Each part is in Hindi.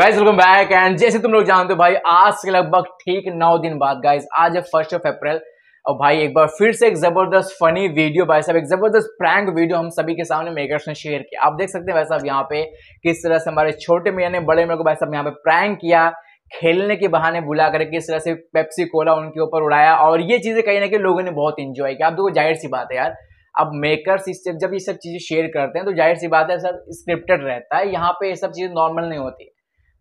गाइस वेलकम बैक एंड जैसे तुम लोग जानते हो भाई आज से लगभग ठीक नौ दिन बाद गाइस आज है फर्स्ट ऑफ अप्रैल और भाई एक बार फिर से एक जबरदस्त फनी वीडियो भाई साहब एक जबरदस्त प्रैंक वीडियो हम सभी के सामने मेकर्स ने शेयर किया आप देख सकते हैं भाई साहब यहाँ पे किस तरह से हमारे छोटे मियाँ ने बड़े मेरे को भाई साहब यहाँ पे प्रैंक किया खेलने के बहाने बुला करके किस तरह से पेप्सी कोला उनके ऊपर उड़ाया और ये चीज़ें कहीं ना कहीं लोगों ने बहुत इंजॉय किया आप देखो जाहिर सी बात है यार अब मेकर्स इस जब ये सब चीज़ें शेयर करते हैं तो जाहिर सी बात है सर स्क्रिप्टेड रहता है यहाँ पे ये सब चीज़ें नॉर्मल नहीं होती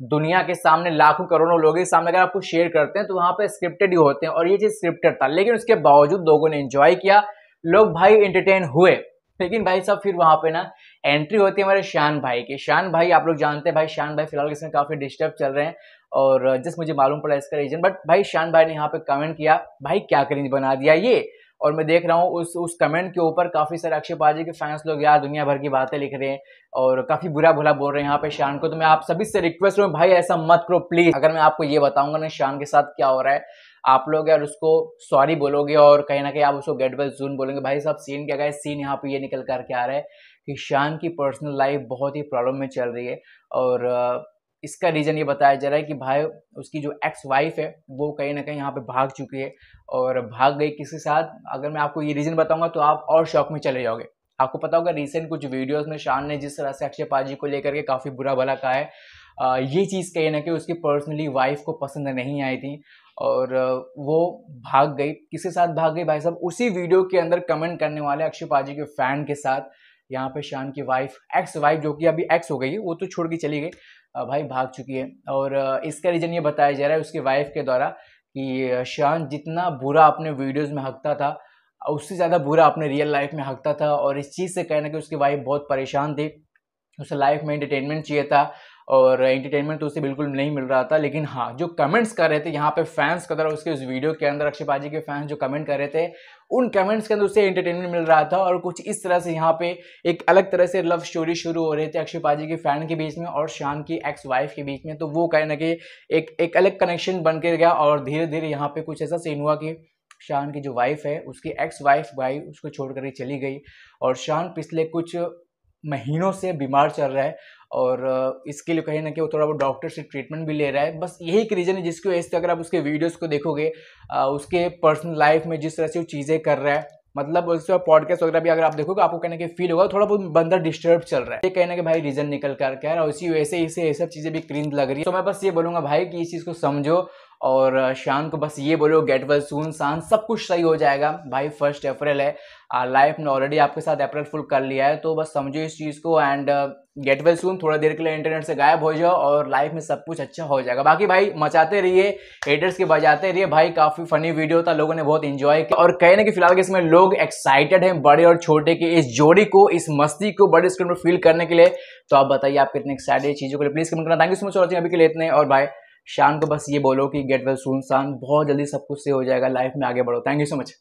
दुनिया के सामने लाखों करोड़ों लोगों के सामने अगर आपको शेयर करते हैं तो वहां पर स्क्रिप्टेड ही होते हैं और ये चीज़ स्क्रिप्टेड था लेकिन उसके बावजूद लोगों ने एंजॉय किया लोग भाई एंटरटेन हुए लेकिन भाई साहब फिर वहां पे ना एंट्री होती है हमारे शान भाई की शान भाई आप लोग जानते हैं भाई शान भाई फिलहाल इसमें काफ़ी डिस्टर्ब चल रहे हैं और जस्ट मुझे मालूम पड़ा इसका रीजन बट भाई शान भाई ने यहाँ पे कमेंट किया भाई क्या करेंज बना दिया ये और मैं देख रहा हूँ उस उस कमेंट के ऊपर काफ़ी सारे अक्षय पाजी के फैंस लोग यार दुनिया भर की बातें लिख रहे हैं और काफ़ी बुरा भुला बोल रहे हैं यहाँ पे शान को तो मैं आप सभी से रिक्वेस्ट हूँ भाई ऐसा मत करो प्लीज़ अगर मैं आपको ये बताऊंगा ना शान के साथ क्या हो रहा है आप लोग यार उसको सॉरी बोलोगे और कहीं ना कहीं आप उसको गेट वेल जून बोलेंगे भाई साहब सीन क्या गए सीन यहाँ पे ये निकल करके आ रहा है कि शान की पर्सनल लाइफ बहुत ही प्रॉब्लम में चल रही है और इसका रीज़न ये बताया जा रहा है कि भाई उसकी जो एक्स वाइफ है वो कहीं ना कहीं यहाँ पे भाग चुकी है और भाग गई किसी साथ अगर मैं आपको ये रीज़न बताऊंगा तो आप और शौक में चले जाओगे आपको पता होगा रिसेंट कुछ वीडियोस में शान ने जिस तरह से अक्षय पाल जी को लेकर के काफ़ी बुरा भला कहा है आ, ये चीज़ कहीं ना कहीं उसकी पर्सनली वाइफ को पसंद नहीं आई थी और वो भाग गई किसी साथ भाग गई भाई साहब उसी वीडियो के अंदर कमेंट करने वाले अक्षय पाल जी के फ़ैन के साथ यहाँ पे शान की वाइफ एक्स वाइफ जो कि अभी एक्स हो गई है वो तो छोड़ के चली गई भाई भाग चुकी है और इसका रीज़न ये बताया जा रहा है उसकी वाइफ के द्वारा कि शान जितना बुरा अपने वीडियोज़ में हकता था उससे ज़्यादा बुरा अपने रियल लाइफ में हकता था और इस चीज़ से कहना कि उसकी वाइफ बहुत परेशान थी उसे लाइफ में एंटरटेनमेंट चाहिए था और एंटरटेनमेंट तो उसे बिल्कुल नहीं मिल रहा था लेकिन हाँ जो कमेंट्स कर रहे थे यहाँ पे फैंस का उसके उस वीडियो के अंदर अक्षय पाजी के फैंस जो कमेंट कर रहे थे उन कमेंट्स के अंदर उसे एंटरटेनमेंट मिल रहा था और कुछ इस तरह से यहाँ पे एक अलग तरह से लव स्टोरी शुरू हो रही थी अक्षय पाजी के फैन के बीच में और शान की एक्स वाइफ के बीच में तो वो कहीं ना कहीं एक एक अलग कनेक्शन बन कर गया और धीरे धीरे यहाँ पे कुछ ऐसा सीन हुआ कि शान की जो वाइफ है उसकी एक्स वाइफ भाई उसको छोड़ कर चली गई और शान पिछले कुछ महीनों से बीमार चल रहा है और इसके लिए कहीं ना कहीं वो थोड़ा बहुत डॉक्टर से ट्रीटमेंट भी ले रहा है बस यही एक रीज़न है जिसकी वजह से अगर आप उसके वीडियोस को देखोगे उसके पर्सनल लाइफ में जिस तरह से वो चीज़ें कर रहा है मतलब उसके पॉडकास्ट वगैरह भी अगर आप देखोगे आपको कहना कि फील होगा थोड़ा बहुत बंदर डिस्टर्ब चल रहा है ये कहना कि भाई रीजन निकल कर क्या और इसी वजह से इसे ये सब चीज़ें भी क्रिंज लग रही है तो मैं बस ये बोलूँगा भाई कि इस चीज़ को समझो और शान को बस ये बोलो गेट वेल सून शान सब कुछ सही हो जाएगा भाई फर्स्ट अप्रैल है लाइफ ने ऑलरेडी आपके साथ अप्रैल फुल कर लिया है तो बस समझो इस चीज़ को एंड गेट वेल सून थोड़ा देर के लिए इंटरनेट से गायब हो जाओ और लाइफ में सब कुछ अच्छा हो जाएगा बाकी भाई मचाते रहिए हेटर्स के बजाते रहिए भाई काफ़ी फनी वीडियो था लोगों ने बहुत इन्जॉय किया और कहने ना कि फिलहाल के इसमें लोग एक्साइटेड हैं बड़े और छोटे की इस जोड़ी को इस मस्ती को बड़े स्क्रीन पर फील करने के लिए तो आप बताइए आप कितने एक्साइटेड चीज़ों के लिए प्लीज़ कमेंट करना thank you so much watching अभी के लिए इतने और भाई शान को बस ये बोलो कि गेट वेल सून शान बहुत जल्दी सब कुछ से हो जाएगा लाइफ में आगे बढ़ो थैंक यू सो मच